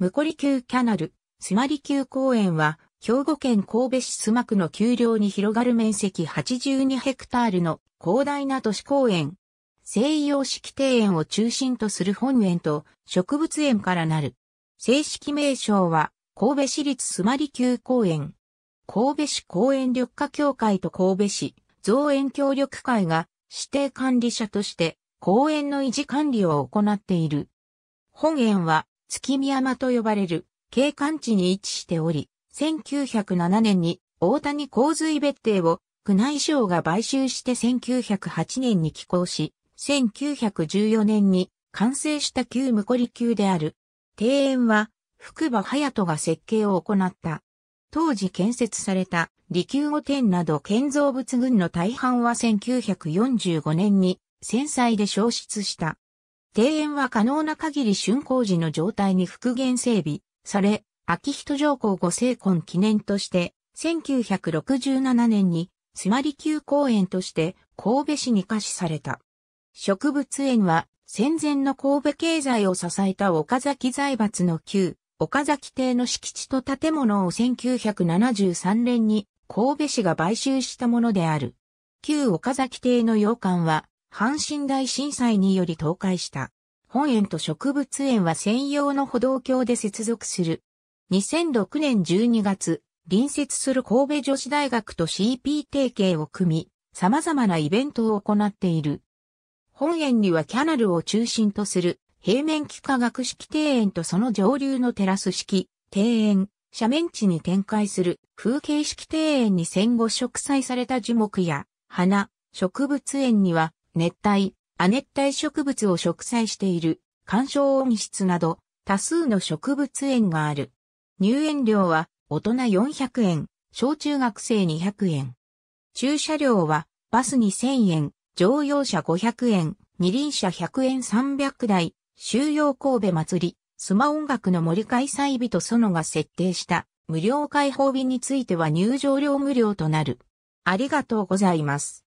ムコリ級キャナル、スマリ級公園は、兵庫県神戸市須磨区の丘陵に広がる面積82ヘクタールの広大な都市公園。西洋式庭園を中心とする本園と植物園からなる。正式名称は、神戸市立須磨里宮公園。神戸市公園緑化協会と神戸市造園協力会が指定管理者として公園の維持管理を行っている。本園は月見山と呼ばれる景観地に位置しており、1907年に大谷洪水別邸を宮内省が買収して1908年に寄港し、1914年に完成した旧無り宮である。庭園は福場隼人が設計を行った。当時建設された離宮御殿など建造物群の大半は1945年に戦災で消失した。庭園は可能な限り竣工時の状態に復元整備され、秋人上皇ご成婚記念として、1967年に、つまり旧公園として神戸市に貸しされた。植物園は、戦前の神戸経済を支えた岡崎財閥の旧、岡崎邸の敷地と建物を1973年に神戸市が買収したものである。旧岡崎邸の洋館は阪神大震災により倒壊した。本園と植物園は専用の歩道橋で接続する。2006年12月、隣接する神戸女子大学と CP 提携を組み、様々なイベントを行っている。本園にはキャナルを中心とする平面幾何学式庭園とその上流のテラス式庭園、斜面地に展開する風景式庭園に戦後植栽された樹木や花、植物園には熱帯、亜熱帯植物を植栽している、干渉温室など、多数の植物園がある。入園料は、大人400円、小中学生200円。駐車料は、バス2000円、乗用車500円、二輪車100円300台、収容神戸祭り、スマ音楽の森開催日と園が設定した無料開放日については入場料無料となる。ありがとうございます。